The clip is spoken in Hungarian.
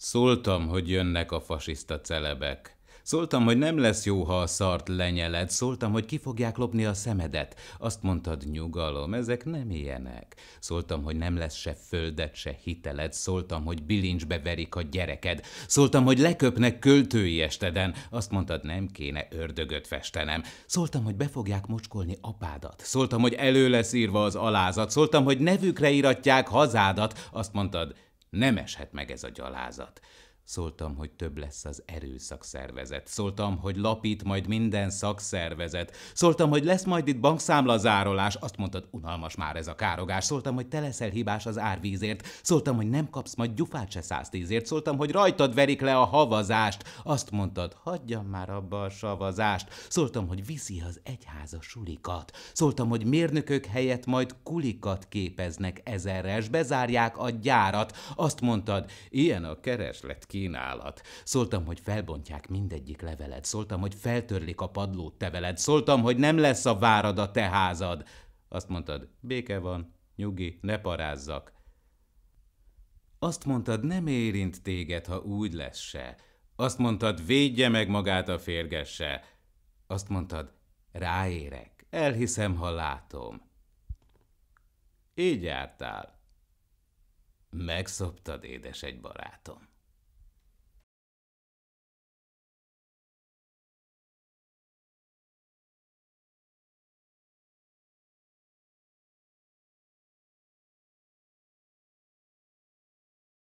Szóltam, hogy jönnek a fasiszta celebek. Szóltam, hogy nem lesz jó, ha a szart lenyeled. Szóltam, hogy ki fogják lopni a szemedet. Azt mondtad, nyugalom, ezek nem ilyenek. Szóltam, hogy nem lesz se földet, se hiteled. Szóltam, hogy bilincsbe verik a gyereked. Szóltam, hogy leköpnek költői esteden. Azt mondtad, nem kéne ördögöt festenem. Szóltam, hogy be fogják mocskolni apádat. Szóltam, hogy elő lesz írva az alázat. Szóltam, hogy nevükre iratják hazádat. Azt mondtad, nem eshet meg ez a gyalázat. Szóltam, hogy több lesz az erőszakszervezet. Szóltam, hogy lapít majd minden szakszervezet. Szóltam, hogy lesz majd itt bankszámlazárolás. Azt mondtad, unalmas már ez a károgás. Szóltam, hogy te leszel hibás az árvízért. Szóltam, hogy nem kapsz majd gyufát se száztízért. Szóltam, hogy rajtad verik le a havazást. Azt mondtad, hagyjam már abba a savazást. Szóltam, hogy viszi az a sulikat. Szóltam, hogy mérnökök helyett majd kulikat képeznek és Bezárják a gyárat. Azt mondtad, ilyen a kereslet ki kínálat. Szóltam, hogy felbontják mindegyik levelet, szóltam, hogy feltörlik a padlót te veled, szóltam, hogy nem lesz a várad a te házad. Azt mondtad, béke van, nyugi, ne parázzak. Azt mondtad, nem érint téged, ha úgy lesz se. Azt mondtad, védje meg magát a férgesse. Azt mondtad, ráérek, elhiszem, ha látom. Így jártál. Megszoptad, édes egy barátom.